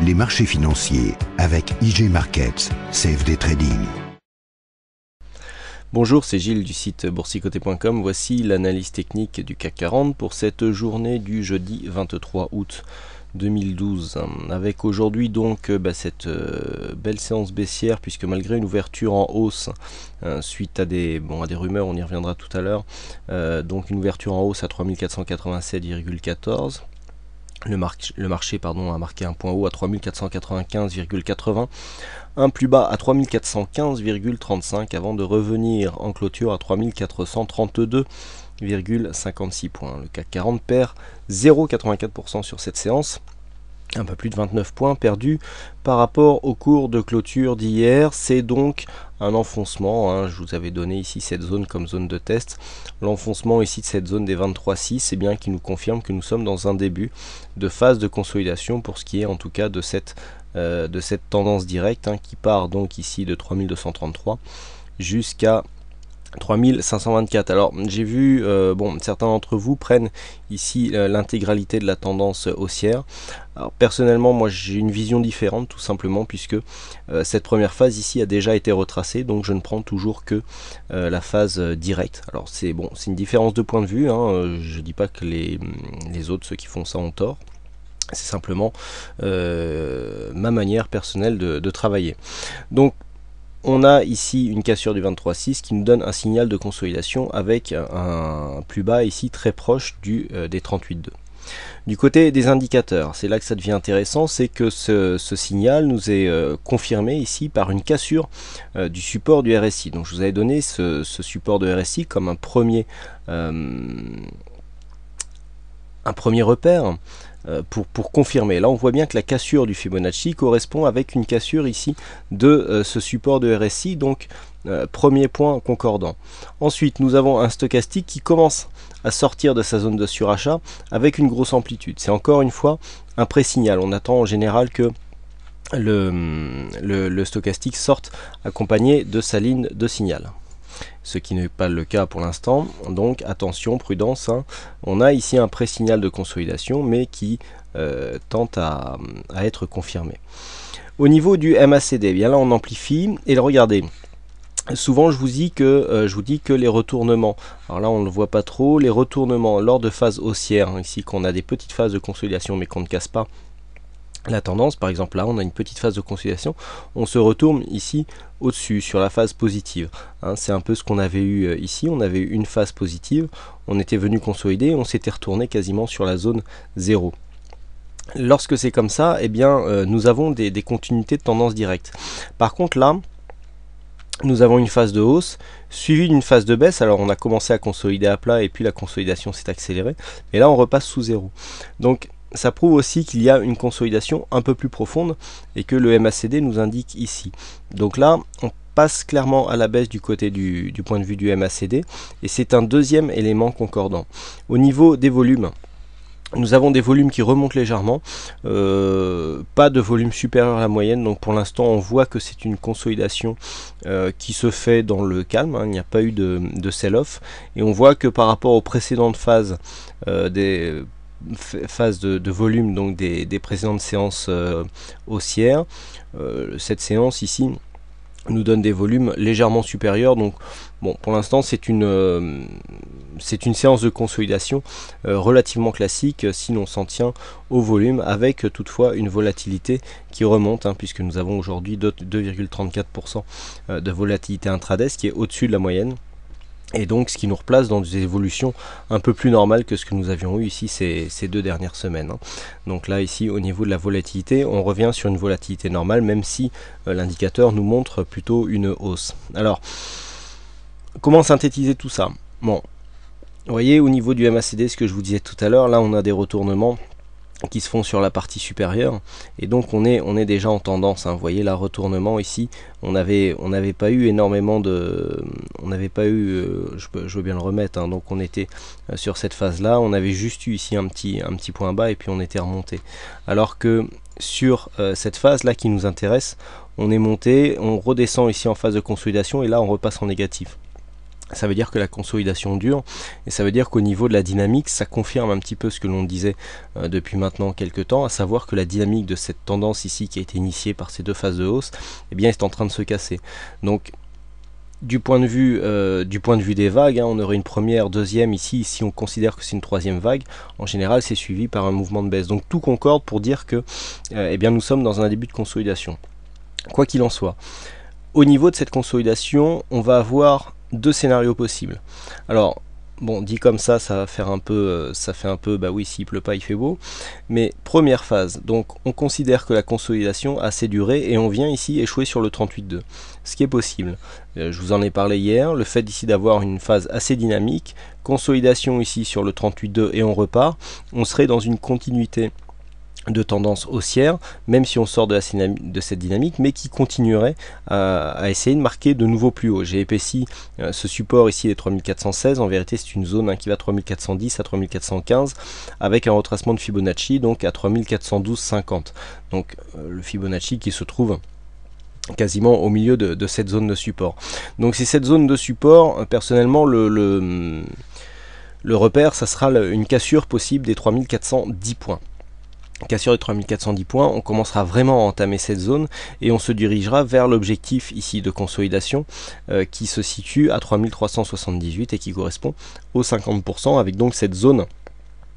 les marchés financiers avec IG Markets, CFD Trading. Bonjour, c'est Gilles du site boursicoté.com. Voici l'analyse technique du CAC 40 pour cette journée du jeudi 23 août 2012. Avec aujourd'hui donc euh, bah, cette euh, belle séance baissière puisque malgré une ouverture en hausse euh, suite à des, bon, à des rumeurs, on y reviendra tout à l'heure, donc une ouverture en hausse à 3487,14 le, marché a marqué un point haut à 3495,80, un plus bas à 3415,35 avant de revenir en clôture à 3432,56 points. Le CAC 40 perd 0,84% sur cette séance. Un peu plus de 29 points perdus par rapport au cours de clôture d'hier. C'est donc un enfoncement. Hein. je vous avais donné ici cette zone comme zone de test. L'enfoncement ici de cette zone des 23,6, c'est bien qui nous confirme que nous sommes dans un début de phase de consolidation pour ce qui est en tout cas de cette, euh, de cette tendance directe hein, qui part donc ici de 3233 jusqu'à 3524. Alors j'ai vu, euh, bon, certains d'entre vous prennent ici euh, l'intégralité de la tendance haussière. Alors personnellement, moi j'ai une vision différente tout simplement puisque euh, cette première phase ici a déjà été retracée, donc je ne prends toujours que la phase directe. Alors c'est bon, c'est une différence de point de vue. Je hein, je dis pas que mm, les, autres, ceux qui font ça, ont tort. C'est simplement ma manière personnelle de, de travailler. Donc on a ici une cassure du 23.6 qui nous donne un signal de consolidation avec un plus bas ici très proche du, euh, des 38.2. Du côté des indicateurs, c'est là que ça devient intéressant, c'est que ce, signal nous est euh, confirmé ici par une cassure euh, du support du RSI. Donc je vous avais donné ce, support de RSI comme un premier, un premier repère euh, pour, confirmer. Là, on voit bien que la cassure du Fibonacci correspond avec une cassure ici de euh, ce support de RSI, donc euh, premier point concordant. Ensuite, nous avons un stochastique qui commence à sortir de sa zone de surachat avec une grosse amplitude. C'est encore une fois un pré-signal. On attend en général que le stochastique sorte accompagné de sa ligne de signal ce qui n'est pas le cas pour l'instant. Donc attention, prudence. Hein. On a ici un pré-signal de consolidation, mais qui euh, tente à, être confirmé. Au niveau du MACD, eh bien là on amplifie et regardez. Souvent, je vous, dis que, euh, je vous dis que les retournements, alors là on ne le voit pas trop, les retournements lors de phases haussières, hein, ici qu'on a des petites phases de consolidation mais qu'on ne casse pas, la tendance, par exemple là on a une petite phase de consolidation, on se retourne ici au-dessus sur la phase positive. Hein. c'est un peu ce qu'on avait eu euh, ici, on avait eu une phase positive, on était venu consolider, on s'était retourné quasiment sur la zone 0. Lorsque c'est comme ça, eh bien euh, nous avons des, des continuités de tendance directe. Par contre là, nous avons une phase de hausse suivie d'une phase de baisse. Alors on a commencé à consolider à plat et puis la consolidation s'est accélérée. Et là on repasse sous zéro. Donc ça prouve aussi qu'il y a une consolidation un peu plus profonde et que le MACD nous indique ici. Donc là, on passe clairement à la baisse du côté du, point de vue du MACD et c'est un deuxième élément concordant. Au niveau des volumes, nous avons des volumes qui remontent légèrement, euh, pas de volume supérieur à la moyenne, donc pour l'instant on voit que c'est une consolidation euh, qui se fait dans le calme, hein, il n'y a pas eu de, sell-off, et on voit que par rapport aux précédentes phases euh, des phase de, volume donc des, précédentes séances euh, haussières. Euh, cette séance ici nous donne des volumes légèrement supérieurs. Donc bon, pour l'instant c'est une euh, c'est une séance de consolidation relativement classique si l'on s'en tient au volume, avec toutefois une volatilité qui remonte, hein, puisque nous avons aujourd'hui 2,34% de volatilité intraday, qui est au-dessus de la moyenne. Et donc, ce qui nous replace dans des évolutions un peu plus normales que ce que nous avions eu ici ces, deux dernières semaines. Hein. Donc là, ici, au niveau de la volatilité, on revient sur une volatilité normale, même si euh, l'indicateur nous montre plutôt une hausse. Alors, comment synthétiser tout ça Bon, vous voyez, au niveau du MACD, ce que je vous disais tout à l'heure, là, on a des retournements qui se font sur la partie supérieure et donc on est on est déjà en tendance hein. vous voyez là retournement ici on avait on n'avait pas eu énormément de on n'avait pas eu euh, je, veux bien le remettre hein. donc on était euh, sur cette phase là on avait juste eu ici un petit un petit point bas et puis on était remonté alors que sur euh, cette phase là qui nous intéresse on est monté on redescend ici en phase de consolidation et là on repasse en négatif ça veut dire que la consolidation dure et ça veut dire qu'au niveau de la dynamique, ça confirme un petit peu ce que l'on disait euh, depuis maintenant quelques temps, à savoir que la dynamique de cette tendance ici qui a été initiée par ces deux phases de hausse, eh bien, est en train de se casser. Donc du point de vue euh, du point de vue des vagues, hein, on aurait une première, deuxième ici, si on considère que c'est une troisième vague, en général c'est suivi par un mouvement de baisse. Donc tout concorde pour dire que euh, eh bien, nous sommes dans un début de consolidation. Quoi qu'il en soit. Au niveau de cette consolidation, on va avoir deux scénarios possibles. Alors, bon, dit comme ça, ça va faire un peu, euh, ça fait un peu, bah oui, s'il pleut pas, il fait beau. Mais première phase, donc on considère que la consolidation a ses duré et on vient ici échouer sur le 38.2, ce qui est possible. Euh, je vous en ai parlé hier, le fait ici d'avoir une phase assez dynamique, consolidation ici sur le 38.2 et on repart, on serait dans une continuité de tendance haussière, même si on sort de, la, cette dynamique, mais qui continuerait euh, à, essayer de marquer de nouveau plus haut. J'ai épaissi euh, ce support ici des 3416, en vérité c'est une zone hein, qui va 3410 à 3415, avec un retracement de Fibonacci donc à 3412,50. Donc euh, le Fibonacci qui se trouve quasiment au milieu de, cette zone de support. Donc c'est cette zone de support, personnellement le, le, repère, ça sera une cassure possible des 3410 points cassure de 3410 points, on commencera vraiment à entamer cette zone et on se dirigera vers l'objectif ici de consolidation euh, qui se situe à 3378 et qui correspond aux 50% avec donc cette zone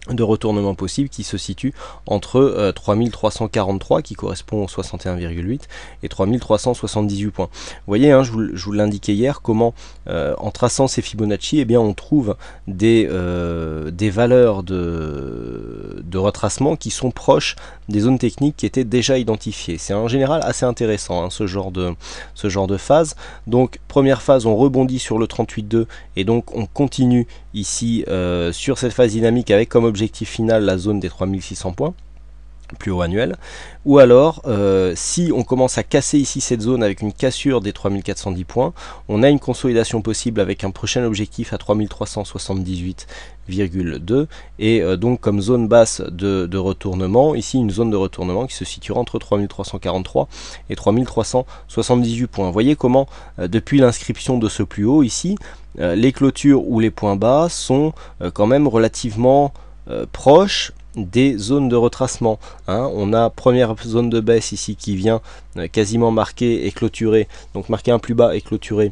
de retournement possible qui se situe entre 3343 euh, qui correspond au 61,8 et 3378 points. Vous voyez, hein, je vous, l'indiquais hier, comment euh, en traçant ces Fibonacci, eh bien, on trouve des, euh, des valeurs de, de retracement qui sont proches des zones techniques qui étaient déjà identifiées. C'est en général assez intéressant hein, ce, genre de, ce genre de phase. Donc première phase, on rebondit sur le 38.2 et donc on continue ici euh, sur cette phase dynamique avec comme objectif final la zone des 3600 points plus haut annuel. Ou alors, euh, si on commence à casser ici cette zone avec une cassure des 3410 points, on a une consolidation possible avec un prochain objectif à 3378,2 et euh, donc comme zone basse de, retournement, ici une zone de retournement qui se situera entre 3343 et 3378 points. Vous voyez comment, euh, depuis l'inscription de ce plus haut ici, les clôtures ou les points bas sont quand même relativement proches des zones de retracement. Hein. On a première zone de baisse ici qui vient euh, quasiment marquer et clôturer, donc marquer un plus bas et clôturer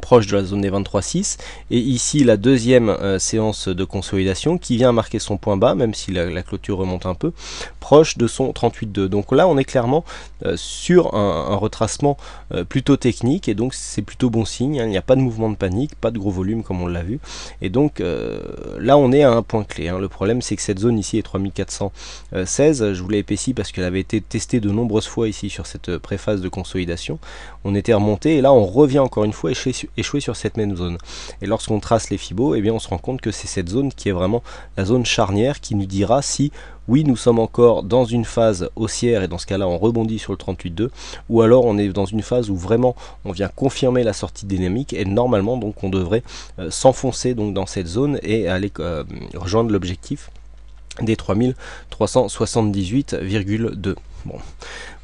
proche de la zone des 23,6 et ici la deuxième euh, séance de consolidation qui vient marquer son point bas même si la, clôture remonte un peu proche de son 38,2 donc là on est clairement euh, sur un, retracement euh, plutôt technique et donc c'est plutôt bon signe hein. il n'y a pas de mouvement de panique pas de gros volume comme on l'a vu et donc là on est à un point clé hein. le problème c'est que cette zone ici est 3416 je vous l'ai parce qu'elle avait été testée de nombreuses fois ici sur cette préface de consolidation on était remonté et là on revient encore une fois et chez, échouer sur cette même zone. Et lorsqu'on trace les fibos, eh bien, on se rend compte que c'est cette zone qui est vraiment la zone charnière qui nous dira si oui, nous sommes encore dans une phase haussière et dans ce cas-là, on rebondit sur le 38.2 ou alors on est dans une phase où vraiment on vient confirmer la sortie dynamique et normalement donc on devrait euh, s'enfoncer donc dans cette zone et aller euh, rejoindre l'objectif des 3378,2. Bon,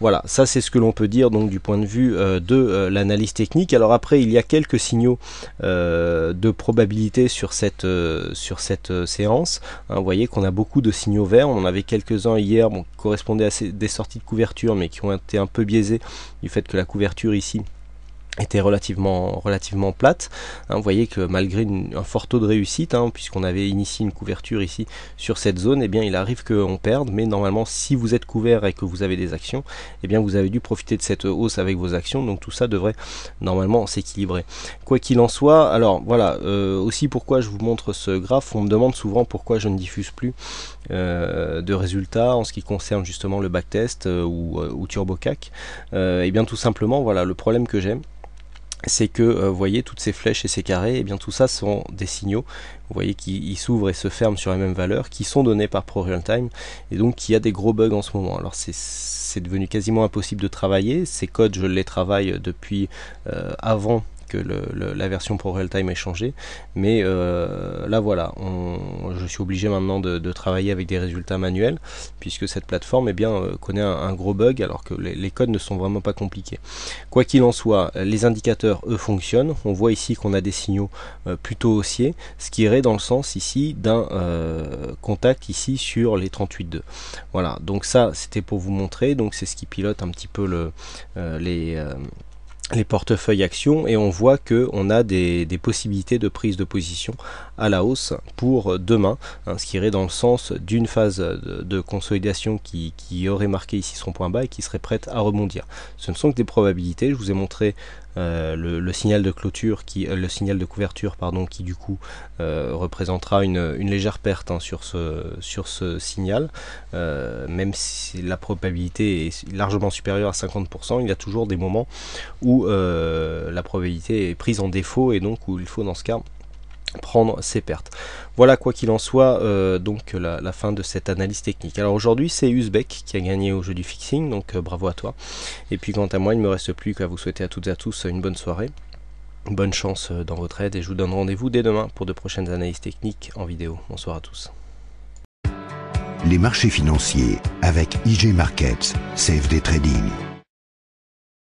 voilà, ça c'est ce que l'on peut dire donc du point de vue euh, de euh, l'analyse technique. Alors après, il y a quelques signaux euh, de probabilité sur cette, sur cette séance. Hein, vous voyez qu'on a beaucoup de signaux verts. On en avait quelques-uns hier bon, qui correspondaient à des sorties de couverture, mais qui ont été un peu biaisés du fait que la couverture ici était relativement, relativement plate. Hein, vous voyez que malgré un fort taux de réussite, hein, puisqu'on avait initié une couverture ici sur cette zone, et eh bien il arrive qu'on perde, mais normalement si vous êtes couvert et que vous avez des actions, et eh bien vous avez dû profiter de cette hausse avec vos actions, donc tout ça devrait normalement s'équilibrer. Quoi qu'il en soit, alors voilà, euh, aussi pourquoi je vous montre ce graphe, on me demande souvent pourquoi je ne diffuse plus euh, de résultats en ce qui concerne justement le backtest euh, ou, TurboCac. et eh bien tout simplement, voilà, le problème que j'aime c'est que euh, vous voyez toutes ces flèches et ces carrés, et eh bien tout ça sont des signaux, vous voyez qu'ils s'ouvrent et se ferment sur les mêmes valeurs qui sont donnés par ProRealTime, et donc y a des gros bugs en ce moment. Alors c'est devenu quasiment impossible de travailler, ces codes je les travaille depuis euh, avant la version pour real-time est changée. Mais euh, là voilà, je suis obligé maintenant de, travailler avec des résultats manuels, puisque cette plateforme eh bien, euh, connaît un, gros bug, alors que les, codes ne sont vraiment pas compliqués. Quoi qu'il en soit, les indicateurs, eux, fonctionnent. On voit ici qu'on a des signaux euh, plutôt haussiers, ce qui irait dans le sens ici d'un contact ici sur les 38.2. Voilà, donc ça, c'était pour vous montrer. Donc c'est ce qui pilote un petit peu le, les les portefeuilles actions et on voit que on a des, possibilités de prise de position à la hausse pour euh, demain, hein, ce qui irait dans le sens d'une phase de, consolidation qui, qui, aurait marqué ici son point bas et qui serait prête à rebondir. Ce ne sont que des probabilités, je vous ai montré euh, le, signal de clôture qui euh, le signal de couverture pardon qui du coup euh, représentera une, légère perte hein, sur sur ce signal même si la probabilité est largement supérieure à 50% il y a toujours des moments où la probabilité est prise en défaut et donc où il faut dans ce cas prendre ses pertes. Voilà quoi qu'il en soit euh, donc la, fin de cette analyse technique. Alors aujourd'hui c'est Uzbek qui a gagné au jeu du fixing, donc euh, bravo à toi. Et puis quant à moi il ne me reste plus qu'à vous souhaiter à toutes et à tous une bonne soirée, bonne chance euh, dans votre aide et je vous donne rendez-vous dès demain pour de prochaines analyses techniques en vidéo. Bonsoir à tous. Les marchés financiers avec IG Markets, CFD Trading.